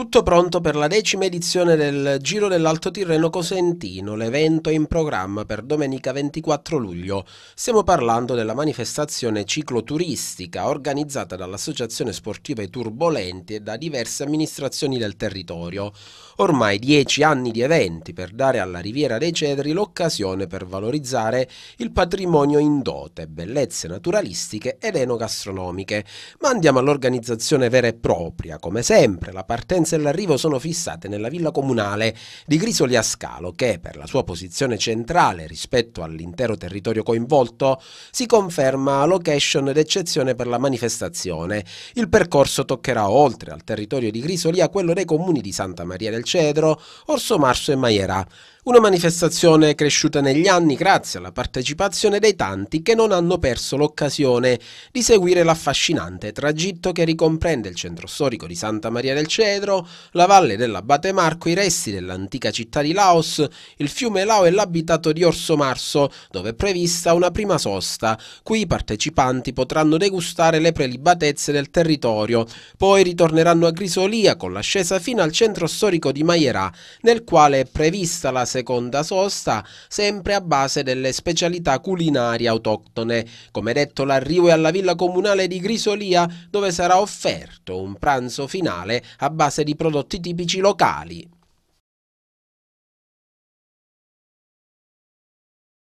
Tutto pronto per la decima edizione del Giro dell'Alto Tirreno Cosentino, l'evento in programma per domenica 24 luglio. Stiamo parlando della manifestazione cicloturistica organizzata dall'Associazione Sportiva I Turbolenti e da diverse amministrazioni del territorio. Ormai dieci anni di eventi per dare alla Riviera dei Cedri l'occasione per valorizzare il patrimonio in dote, bellezze naturalistiche ed enogastronomiche. Ma andiamo all'organizzazione vera e propria. Come sempre, la partenza dipendenze all'arrivo sono fissate nella villa comunale di Grisoli a Scalo che, per la sua posizione centrale rispetto all'intero territorio coinvolto, si conferma location d'eccezione per la manifestazione. Il percorso toccherà oltre al territorio di Grisoli a quello dei comuni di Santa Maria del Cedro, Orso Marso e Maiera. Una manifestazione cresciuta negli anni grazie alla partecipazione dei tanti che non hanno perso l'occasione di seguire l'affascinante tragitto che ricomprende il centro storico di Santa Maria del Cedro, la valle dell'Abate Marco, i resti dell'antica città di Laos, il fiume Lao e l'abitato di Orso Marso, dove è prevista una prima sosta, Qui i partecipanti potranno degustare le prelibatezze del territorio, poi ritorneranno a Grisolia con l'ascesa fino al centro storico di Maierà, nel quale è prevista la seconda seconda sosta, sempre a base delle specialità culinarie autoctone. Come detto, l'arrivo è alla villa comunale di Grisolia, dove sarà offerto un pranzo finale a base di prodotti tipici locali.